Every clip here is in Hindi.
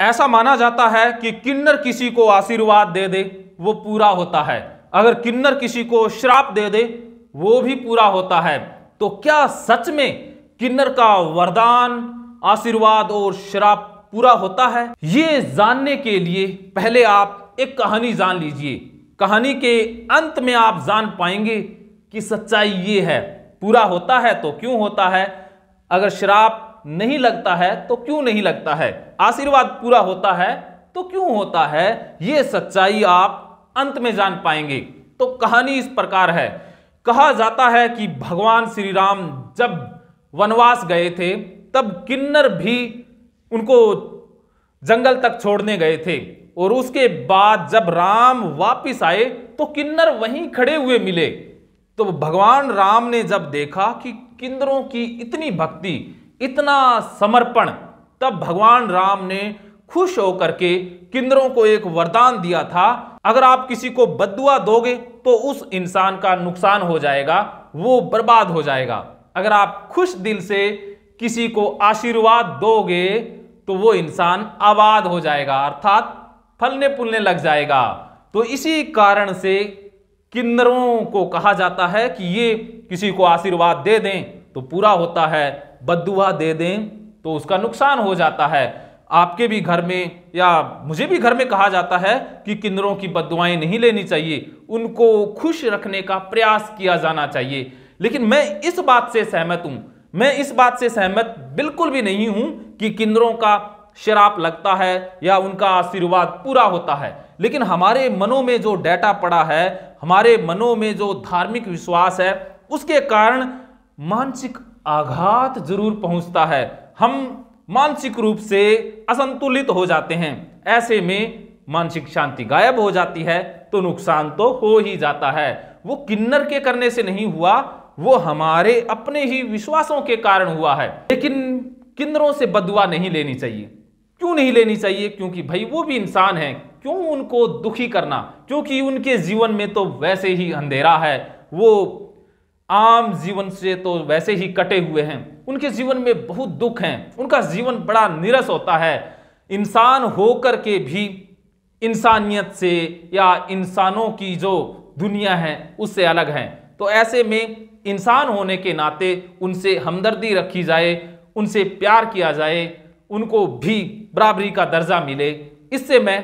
ऐसा माना जाता है कि किन्नर किसी को आशीर्वाद दे दे वो पूरा होता है अगर किन्नर किसी को श्राप दे दे वो भी पूरा होता है तो क्या सच में किन्नर का वरदान आशीर्वाद और श्राप पूरा होता है ये जानने के लिए पहले आप एक कहानी जान लीजिए कहानी के अंत में आप जान पाएंगे कि सच्चाई ये है पूरा होता है तो क्यों होता है अगर श्राप नहीं लगता है तो क्यों नहीं लगता है आशीर्वाद पूरा होता है तो क्यों होता है ये सच्चाई आप अंत में जान पाएंगे तो कहानी इस प्रकार है कहा जाता है कि भगवान श्री राम जब वनवास गए थे तब किन्नर भी उनको जंगल तक छोड़ने गए थे और उसके बाद जब राम वापिस आए तो किन्नर वहीं खड़े हुए मिले तो भगवान राम ने जब देखा कि किन्नरों की इतनी भक्ति इतना समर्पण तब भगवान राम ने खुश होकर के किन्नरों को एक वरदान दिया था अगर आप किसी को बदुआ दोगे तो उस इंसान का नुकसान हो जाएगा वो बर्बाद हो जाएगा अगर आप खुश दिल से किसी को आशीर्वाद दोगे तो वो इंसान आबाद हो जाएगा अर्थात फलने फूलने लग जाएगा तो इसी कारण से किन्नरों को कहा जाता है कि ये किसी को आशीर्वाद दे दें तो पूरा होता है बदुआ दे दें तो उसका नुकसान हो जाता है आपके भी घर में या मुझे भी घर में कहा जाता है कि किन्नरों की बदुआएं नहीं लेनी चाहिए उनको खुश रखने का प्रयास किया जाना चाहिए लेकिन मैं इस बात से सहमत हूं मैं इस बात से सहमत बिल्कुल भी नहीं हूं कि किन्नरों का शराप लगता है या उनका आशीर्वाद पूरा होता है लेकिन हमारे मनों में जो डेटा पड़ा है हमारे मनों में जो धार्मिक विश्वास है उसके कारण मानसिक आघात जरूर पहुंचता है हम मानसिक रूप से असंतुलित हो जाते हैं ऐसे में मानसिक शांति गायब हो जाती है तो नुकसान तो हो ही जाता है वो किन्नर के करने से नहीं हुआ वो हमारे अपने ही विश्वासों के कारण हुआ है लेकिन किन्नरों से बदुआ नहीं लेनी चाहिए क्यों नहीं लेनी चाहिए क्योंकि भाई वो भी इंसान है क्यों उनको दुखी करना क्योंकि उनके जीवन में तो वैसे ही अंधेरा है वो आम जीवन से तो वैसे ही कटे हुए हैं उनके जीवन में बहुत दुख हैं उनका जीवन बड़ा निरस होता है इंसान होकर के भी इंसानियत से या इंसानों की जो दुनिया है उससे अलग हैं तो ऐसे में इंसान होने के नाते उनसे हमदर्दी रखी जाए उनसे प्यार किया जाए उनको भी बराबरी का दर्जा मिले इससे मैं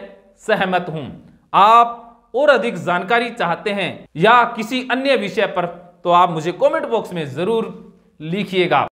सहमत हूँ आप और अधिक जानकारी चाहते हैं या किसी अन्य विषय पर तो आप मुझे कमेंट बॉक्स में ज़रूर लिखिएगा